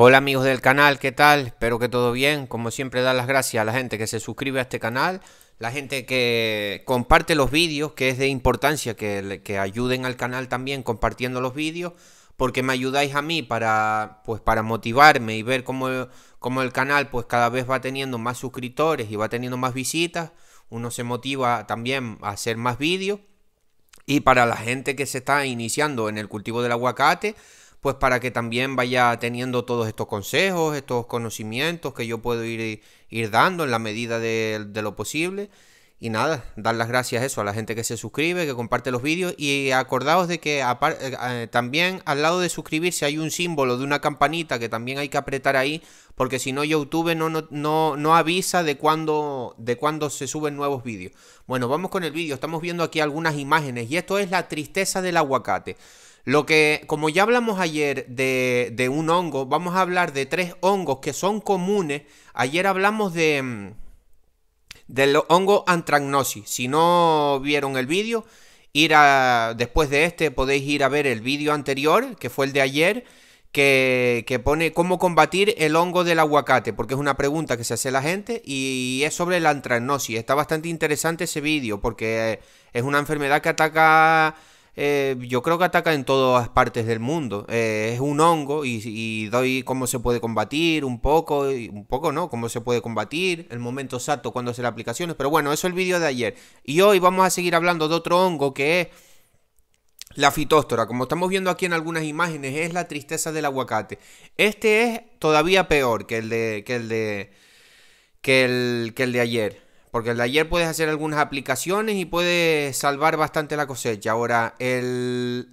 Hola amigos del canal, ¿qué tal? Espero que todo bien. Como siempre, dar las gracias a la gente que se suscribe a este canal, la gente que comparte los vídeos, que es de importancia que, que ayuden al canal también compartiendo los vídeos, porque me ayudáis a mí para, pues, para motivarme y ver cómo, cómo el canal pues, cada vez va teniendo más suscriptores y va teniendo más visitas. Uno se motiva también a hacer más vídeos. Y para la gente que se está iniciando en el cultivo del aguacate, pues para que también vaya teniendo todos estos consejos, estos conocimientos que yo puedo ir, ir dando en la medida de, lo posible. Y nada, dar las gracias a eso, a la gente que se suscribe, que comparte los vídeos y acordaos de que eh, eh, también al lado de suscribirse hay un símbolo de una campanita que también hay que apretar ahí porque si no YouTube no, no, no, avisa de cuándo de cuando se suben nuevos vídeos. Bueno, vamos con el vídeo, estamos viendo aquí algunas imágenes y esto es la tristeza del aguacate. Lo que, como ya hablamos ayer de, un hongo, vamos a hablar de tres hongos que son comunes. Ayer hablamos de mm, del hongo antragnosis. Si no vieron el vídeo, ir a, después de este podéis ir a ver el vídeo anterior, que fue el de ayer, que, que, pone cómo combatir el hongo del aguacate, porque es una pregunta que se hace la gente y es sobre la antragnosis. Está bastante interesante ese vídeo porque es una enfermedad que ataca eh, yo creo que ataca en todas partes del mundo. Eh, es un hongo y, doy cómo se puede combatir un poco, un poco no, cómo se puede combatir, el momento exacto cuando hacer aplicaciones. Pero bueno, eso es el vídeo de ayer. Y hoy vamos a seguir hablando de otro hongo que es... La fitóstora, como estamos viendo aquí en algunas imágenes, es la tristeza del aguacate. Este es todavía peor que el de, el de, que el de ayer. Porque el de ayer puedes hacer algunas aplicaciones y puedes salvar bastante la cosecha. Ahora, el,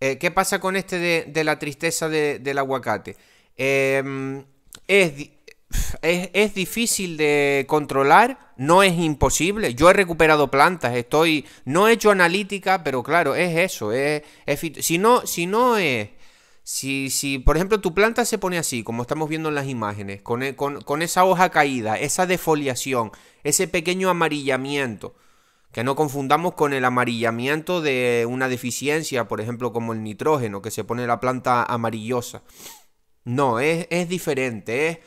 eh, ¿qué pasa con este de, la tristeza del aguacate? Em, es, difícil de controlar, no es imposible. Yo he recuperado plantas, estoy. No he hecho analítica, pero claro, es eso. si no, si no es si, si, por ejemplo, tu planta se pone así, como estamos viendo en las imágenes, e, con, esa hoja caída, esa defoliación, ese pequeño amarillamiento, que no confundamos con el amarillamiento de una deficiencia, por ejemplo, como el nitrógeno, que se pone la planta amarillosa. No, es, es diferente.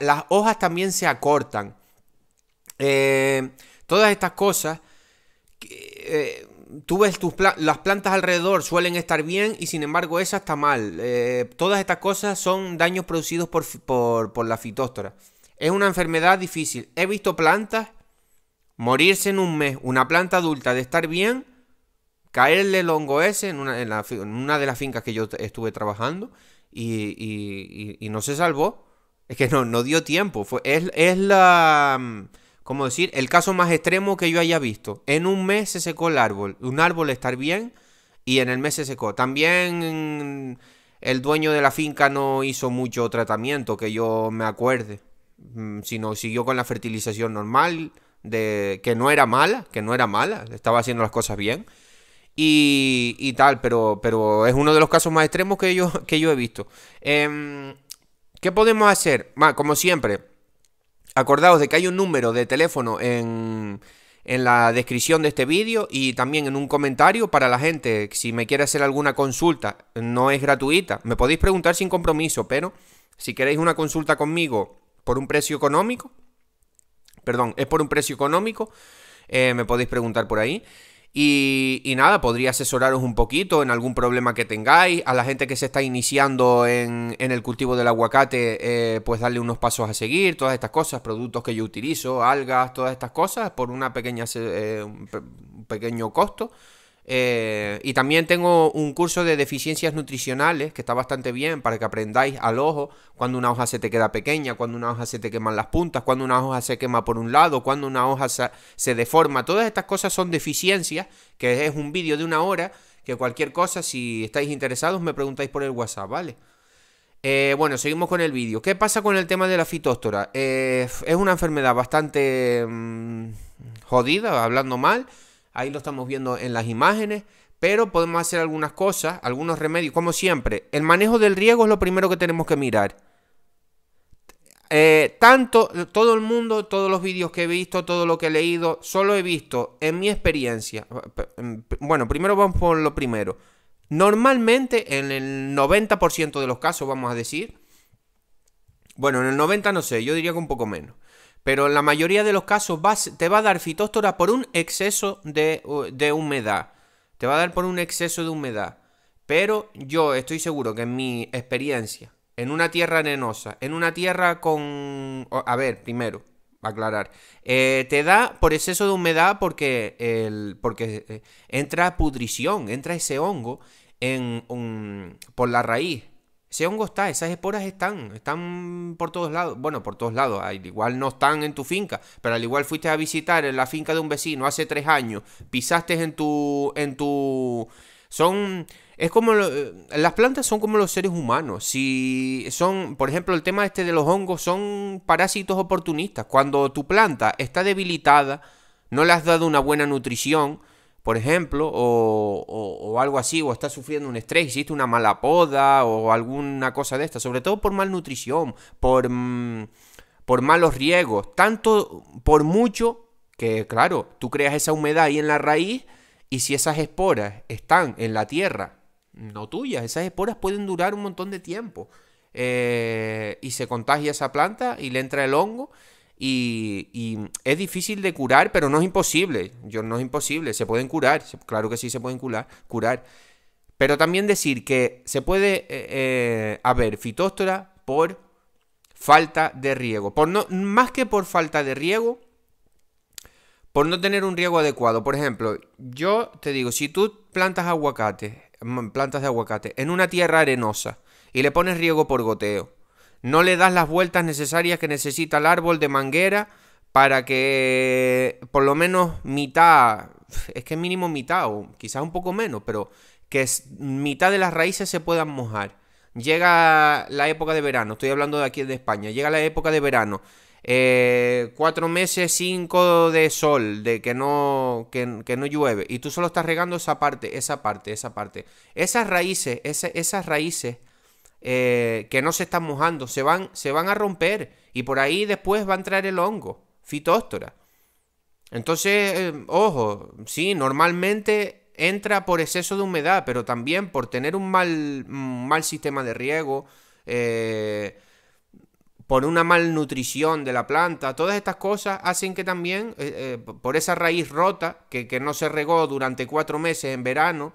las hojas también se acortan. Eh, todas estas cosas. Eh, tú ves tus las plantas alrededor suelen estar bien y sin embargo esa está mal. Eh, todas estas cosas son daños producidos por, por, la fitóstora. Es una enfermedad difícil. He visto plantas morirse en un mes. Una planta adulta de estar bien, caerle el hongo ese en una, de las fincas que yo estuve trabajando y, no se salvó. Es que no, no dio tiempo. Fue, es, es la... Mm, como decir, el caso más extremo que yo haya visto. En un mes se secó el árbol. Un árbol estar bien y en el mes se secó. También mm, el dueño de la finca no hizo mucho tratamiento, que yo me acuerde, mm, sino siguió con la fertilización normal, de, que no era mala, que no era mala, estaba haciendo las cosas bien. Y, tal, pero, pero es uno de los casos más extremos que yo, que yo he visto. Em, ¿Qué podemos hacer? Como siempre, Acordaos de que hay un número de teléfono en, en la descripción de este vídeo y también en un comentario para la gente. Si me quiere hacer alguna consulta, no es gratuita. Me podéis preguntar sin compromiso, pero si queréis una consulta conmigo por un precio económico, perdón, es por un precio económico, eh, me podéis preguntar por ahí. Y, nada, podría asesoraros un poquito en algún problema que tengáis. A la gente que se está iniciando en, el cultivo del aguacate, eh, pues darle unos pasos a seguir, todas estas cosas, productos que yo utilizo, algas, todas estas cosas, por una pequeña, eh, un pequeño costo. Eh, y también tengo un curso de deficiencias nutricionales que está bastante bien para que aprendáis al ojo cuando una hoja se te queda pequeña, cuando una hoja se te queman las puntas, cuando una hoja se quema por un lado, cuando una hoja se, deforma. Todas estas cosas son deficiencias, que es un vídeo de una hora, que cualquier cosa, si estáis interesados, me preguntáis por el WhatsApp, ¿vale? Eh, bueno, seguimos con el vídeo. ¿Qué pasa con el tema de la fitóstora? Eh, es una enfermedad bastante mm, jodida, hablando mal. Ahí lo estamos viendo en las imágenes, pero podemos hacer algunas cosas, algunos remedios, como siempre. El manejo del riego es lo primero que tenemos que mirar. Eh, tanto, todo el mundo, todos los vídeos que he visto, todo lo que he leído, solo he visto en mi experiencia. Bueno, primero vamos por lo primero. Normalmente, en el 90% de los casos, vamos a decir. Bueno, en el 90 no sé, yo diría que un poco menos pero en la mayoría de los casos te va a dar fitóstora por un exceso de, humedad. Te va a dar por un exceso de humedad. Pero yo estoy seguro que en mi experiencia, en una tierra arenosa, en una tierra con... A ver, primero, aclarar. Eh, te da por exceso de humedad porque, el, porque eh, entra pudrición, entra ese hongo en, por la raíz. Ese hongo está, esas esporas están, están por todos lados. Bueno, por todos lados, al igual no están en tu finca, pero al igual fuiste a visitar la finca de un vecino hace tres años, pisaste en tu, en tu, son, es como, eh, las plantas son como los seres humanos. Si son, por ejemplo, el tema este de los hongos son parásitos oportunistas. Cuando tu planta está debilitada, no le has dado una buena nutrición, por ejemplo, o, algo así, o estás sufriendo un estrés, hiciste una mala poda o alguna cosa de esta, sobre todo por malnutrición, por, mm, por malos riegos, tanto por mucho que, claro, tú creas esa humedad ahí en la raíz y si esas esporas están en la tierra, no tuyas, esas esporas pueden durar un montón de tiempo eh, y se contagia esa planta y le entra el hongo y, es difícil de curar, pero no es imposible. Yo, no es imposible. Se pueden curar. Claro que sí se pueden curar. curar. Pero también decir que se puede eh, eh, haber fitóstora por falta de riego. Por no, más que por falta de riego, por no tener un riego adecuado. Por ejemplo, yo te digo, si tú plantas aguacate, plantas de aguacate en una tierra arenosa y le pones riego por goteo, no le das las vueltas necesarias que necesita el árbol de manguera para que por lo menos mitad, es que mínimo mitad o quizás un poco menos, pero que mitad de las raíces se puedan mojar. Llega la época de verano, estoy hablando de aquí de España, llega la época de verano, eh, cuatro meses, cinco de sol, de que no, que, no llueve, y tú solo estás regando esa parte, esa parte, esa parte. Esas raíces, esas raíces eh, que no se están mojando, se van, se van a romper y por ahí después va a entrar el hongo, fitóstora. Entonces, eh, ojo, sí, normalmente entra por exceso de humedad, pero también por tener un mal, mal sistema de riego, eh, por una malnutrición de la planta, todas estas cosas hacen que también, por esa raíz rota, que, que, no se regó durante cuatro meses en verano,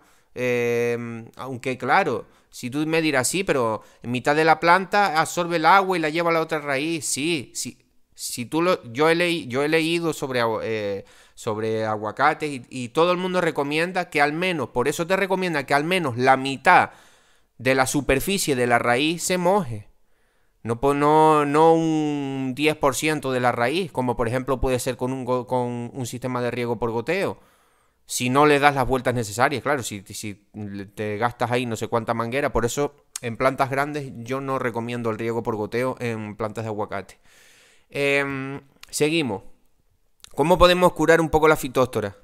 aunque claro, si tú me dirás, sí, pero en mitad de la planta absorbe el agua y la lleva a la otra raíz. Sí, sí. Si tú lo, yo, he yo he leído sobre, eh, sobre aguacates y, todo el mundo recomienda que al menos, por eso te recomienda que al menos la mitad de la superficie de la raíz se moje. No, no, no un 10% de la raíz, como por ejemplo puede ser con un, con un sistema de riego por goteo si no le das las vueltas necesarias, claro, si, si te gastas ahí no sé cuánta manguera, por eso en plantas grandes yo no recomiendo el riego por goteo en plantas de aguacate. Em, seguimos. ¿Cómo podemos curar un poco la fitóstora?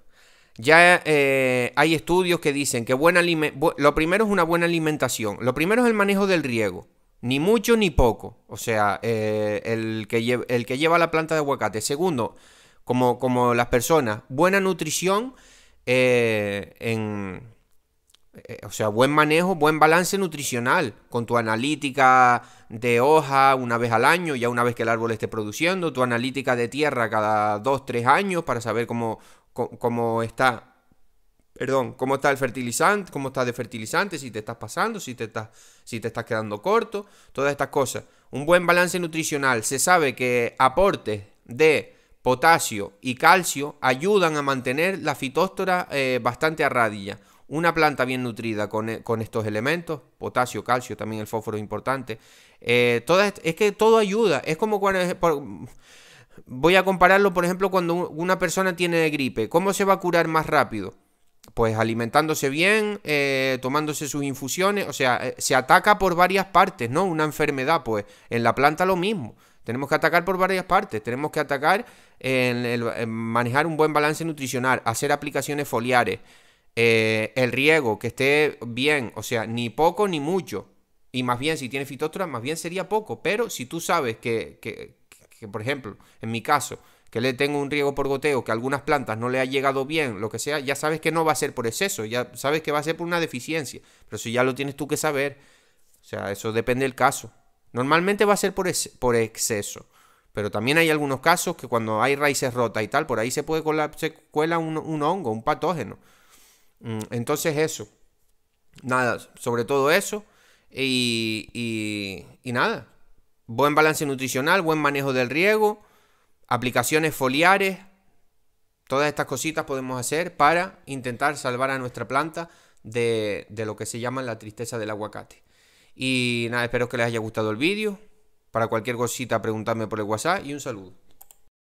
Ya eh, hay estudios que dicen que buena lo primero es una buena alimentación, lo primero es el manejo del riego, ni mucho ni poco, o sea, eh, el, que el, que lleva la planta de aguacate. Segundo, como, como las personas, buena nutrición eh, en, eh, o sea, buen manejo, buen balance nutricional, con tu analítica de hoja una vez al año, ya una vez que el árbol esté produciendo, tu analítica de tierra cada dos, tres años para saber cómo, cómo, está perdón, cómo está el fertilizante, cómo está de fertilizante, si te estás pasando, si te estás, si te estás quedando corto, todas estas cosas. Un buen balance nutricional. Se sabe que aportes de potasio y calcio ayudan a mantener la fitóstora eh, bastante a radilla. Una planta bien nutrida e, con, estos elementos, potasio, calcio, también el fósforo es importante. Eh, es que todo ayuda. Es como cuando... Eh, voy a compararlo, por ejemplo, cuando una persona tiene gripe. ¿Cómo se va a curar más rápido? Pues alimentándose bien, tomándose sus infusiones, o sea, se ataca por varias partes, ¿no? Una enfermedad, pues en la planta lo mismo. Tenemos que atacar por varias partes. Tenemos que atacar en, manejar un buen balance nutricional, hacer aplicaciones foliares, eh, el riego que esté bien, o sea, ni poco ni mucho. Y más bien, si tiene fitóstora, más bien sería poco. Pero si tú sabes que, que, por ejemplo, en mi caso, que le tengo un riego por goteo, que a algunas plantas no le ha llegado bien, lo que sea, ya sabes que no va a ser por exceso, ya sabes que va a ser por una deficiencia. Pero si ya lo tienes tú que saber. O sea, eso depende del caso. Normalmente va a ser por, exceso. Pero también hay algunos casos que cuando hay raíces rotas y tal, por ahí se puede colar, se cuela un, hongo, un patógeno. Mm, entonces eso. Nada, sobre todo eso. Y, y, nada. Buen balance nutricional, buen manejo del riego, aplicaciones foliares. Todas estas cositas podemos hacer para intentar salvar a nuestra planta de lo que se llama la tristeza del aguacate. Y nada, espero que les haya gustado el vídeo. Para cualquier cosita, preguntarme por el WhatsApp y un saludo.